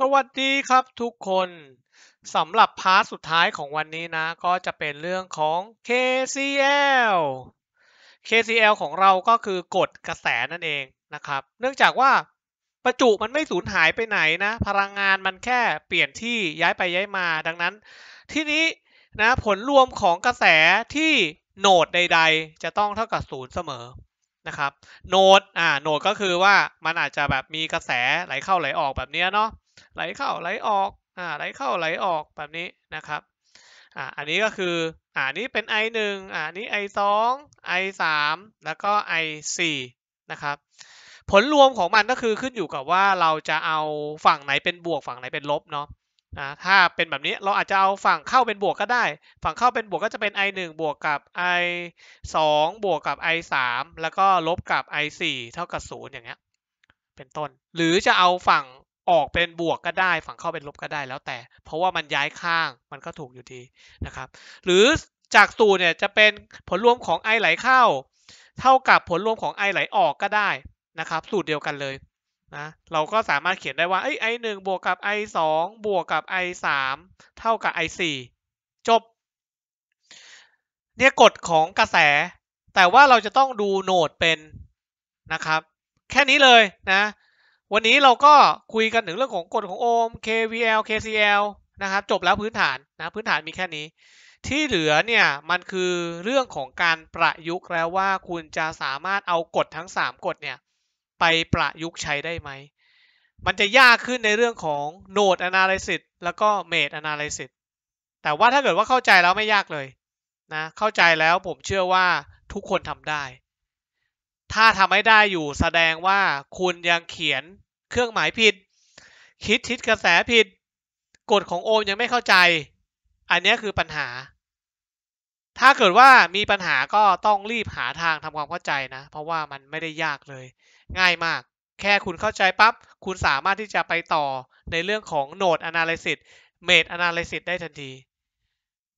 สวัสดีครับทุกคน สำหรับพาร์ทสุดท้ายของวันนี้นะ ก็จะเป็นเรื่องของ KCL KCL ของเราก็คือกฎกระแสนั่นเองนะครับ เนื่องจากว่าประจุมันไม่สูญหายไปไหนนะ พลังงานมันแค่เปลี่ยนที่ย้ายไปย้ายมา ดังนั้น ที่นี้นะผลรวมของกระแสที่โนดใด ๆ จะต้องเท่ากับศูนย์เสมอนะครับโนดอ่าโนดก็คือว่ามันอาจจะแบบมีกระแสไหลเข้าไหลออกแบบนี้เนาะไหลเข้าไหลออกอ่าไหลเข้าไหลออกแบบนี้นะครับอ่าอันนี้ก็คืออ่านี้เป็น i 1อ่านี้ i 2 i 3แล้วก็ i 4นะครับ ผลรวมของมันก็คือขึ้นอยู่กับว่าเราจะเอาฝั่งไหนเป็นบวกฝั่งไหนเป็นลบเนาะนะถ้า เป็นแบบนี้เราอาจจะเอาฝั่งเข้าเป็นบวกก็ได้ ฝั่งเข้าเป็นบวกก็จะเป็น i 1บวกกับ i 2 บวกกับ i 3แล้วก็ลบกับ i 4เท่ากับ 0 อย่างเงี้ย เป็นต้น หรือจะเอาฝั่งออกเป็นบวกก็ได้ ฝั่งเข้าเป็นลบก็ได้แล้วแต่ เพราะว่ามันย้ายข้างมันก็ถูกอยู่ดีนะครับ หรือจากสูตรเนี่ยจะเป็นผลรวมของ i ไหลเข้าเท่ากับผลรวมของ i ไหลออกก็ได้นะครับสูตรเดียวกันเลยนะเราก็สามารถเขียนได้ว่าไอหนึ่งบวกกับ i 2บวกกับ i 3เท่ากับ i 4จบเนี่ยกฎของกระแส แต่ว่าเราจะต้องดูโนดเป็นนะครับ แค่นี้เลยนะวันนี้เราก็คุยกันถึงเรื่องของกฎของโอห์ม KVL KCL นะครับ จบแล้วพื้นฐานนะ พื้นฐานมีแค่นี้ ที่เหลือเนี่ยมันคือเรื่องของการประยุกต์แล้วว่าคุณจะสามารถเอากฎทั้ง 3 กฎเนี่ยไปประยุกต์ใช้ได้ไหม มันจะยากขึ้นในเรื่องของ Node Analysis แล้วก็ Made Analysis แต่ว่าถ้าเกิดว่าเข้าใจแล้วไม่ยากเลยนะ เข้าใจแล้วผมเชื่อว่าทุกคนทำได้ถ้าทำให้ได้อยู่แสดงว่าคุณยังเขียนเครื่องหมายผิดคิดทิศกระแสผิด กฎของโอมยังไม่เข้าใจ อันนี้คือปัญหา ถ้าเกิดว่ามีปัญหาก็ต้องรีบหาทางทำความเข้าใจนะ เพราะว่ามันไม่ได้ยากเลย ง่ายมาก แค่คุณเข้าใจปั๊บ คุณสามารถที่จะไปต่อในเรื่องของโนดอนาลิซิสเมด e นาล l y s ิ s ได้ทันที